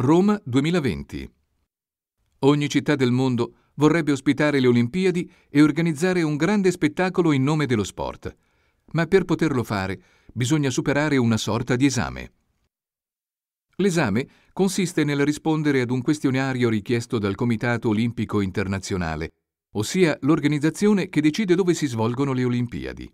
Roma 2020. Ogni città del mondo vorrebbe ospitare le Olimpiadi e organizzare un grande spettacolo in nome dello sport, ma per poterlo fare bisogna superare una sorta di esame. L'esame consiste nel rispondere ad un questionario richiesto dal Comitato Olimpico Internazionale, ossia l'organizzazione che decide dove si svolgono le Olimpiadi.